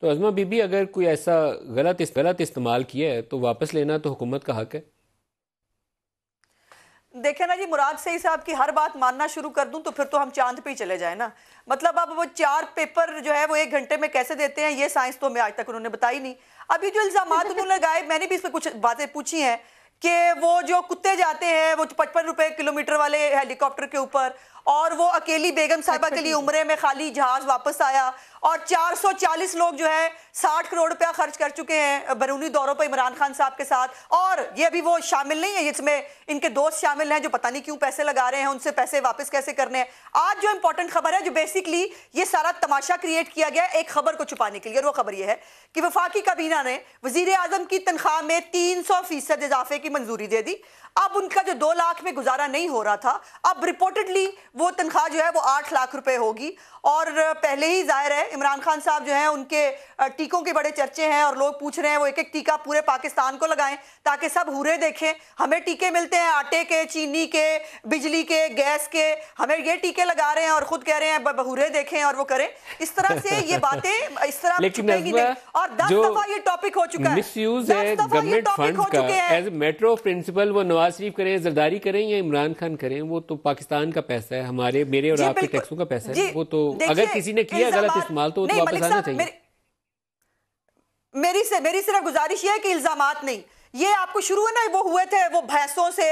تو عظمہ be be اگر کوئی ایسا غلط غلط استعمال کیا ہے تو واپس لینا تو حکومت کا حق ہے دیکھیں نا جی مراد سعید صاحب کی ہر بات ماننا شروع کر دوں تو پھر تو ہم چاند پہ ہی چلے جائیں نا مطلب اب وہ چار پیپر جو ہے وہ ایک گھنٹے میں کیسے دیتے ہیں یہ سائنس تو ہمیں آج تک انہوں نے بتائی نہیں ابھی جو الزامات انہوں نے لگائے میں نے بھی اس پہ کچھ باتیں پوچھی ہیں کہ وہ جو کتے جاتے ہیں وہ پچپن روپے کلومیٹر والے ہیلی کاپٹر کے اوپر اور وہ اکیلی بیگم صاحبہ کے لیے عمرے میں خالی جہاز واپس آیا اور چار سو چالیس لوگ جو ہے ساٹھ کروڑ روپیہ خرچ کر چکے ہیں بیرونی دوروں پہ عمران خان صاحب کے ساتھ اور یہ وہ شامل نہیں ہے جس میں ان کے دوست شامل ہیں جو پتہ نہیں کیوں پیسے لگا رہے ہیں ان سے پیسے واپس کیسے کرنے ہیں آج جو امپورٹنٹ خبر ہے جو بیسکلی یہ سارا تماشا کریٹ کیا گیا ایک خبر کو چھپانے کے لیے اور وہ خبر یہ ہے کہ وفاقی کابینہ نے وزیر اعظم کی تنخواہ میں تین سو فیصد اضافے کی منظوری دے دی اب ان کا جو دو لاکھ میں گزارا نہیں ہو رہا تھا اب رپورٹڈلی وہ تنخواہ جو ہے وہ آٹھ لاکھ روپے ہوگی اور پہلے ہی ظاہر ہے عمران خان صاحب جو ہیں ان کے ٹیکوں کے بڑے چرچے ہیں اور لوگ پوچھ رہے ہیں وہ ایک ایک ٹیکہ پورے پاکستان کو لگائیں تاکہ سب ہورے دیکھیں ہمیں ٹیکے ملتے ہیں آٹے کے چینی کے بجلی کے گیس کے ہمیں یہ ٹیکے لگا رہے ہیں اور خود کہہ رہے ہیں دیکھیں اور وہ کریں اس طرح سے یہ باتیں اس طرح گی نہیں اور دس دفعہ یہ ٹاپک ہو چکا ہے میٹرو پرنسپل وہ نواز شریف کریں کریں زرداری یا عمران خان کریں وہ تو پاکستان کا پیسہ ہے ہمارے میرے اور جی، آپ کے ٹیکسوں کا پیسہ ہے جی، وہ تو اگر کسی نے کیا غلط استعمال تو تو واپس آنا چاہیے میری سے میری صرف گزارش یہ ہے کہ الزامات نہیں یہ آپ کو شروع ہے نا وہ ہوئے تھے وہ بھینسوں سے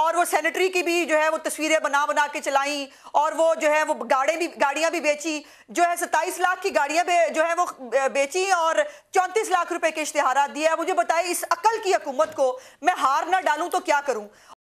اور وہ سینیٹری کی بھی جو ہے وہ تصویریں بنا بنا کے چلائیں اور وہ جو ہے وہ گاڑیں بھی گاڑیاں بھی بیچی جو ہے ستائیس لاکھ کی گاڑیاں جو ہے وہ بیچی اور چونتیس لاکھ روپے کے اشتہارات دیا ہے مجھے بتائیں اس عقل کی حکومت کو میں ہار نہ ڈالوں تو کیا کروں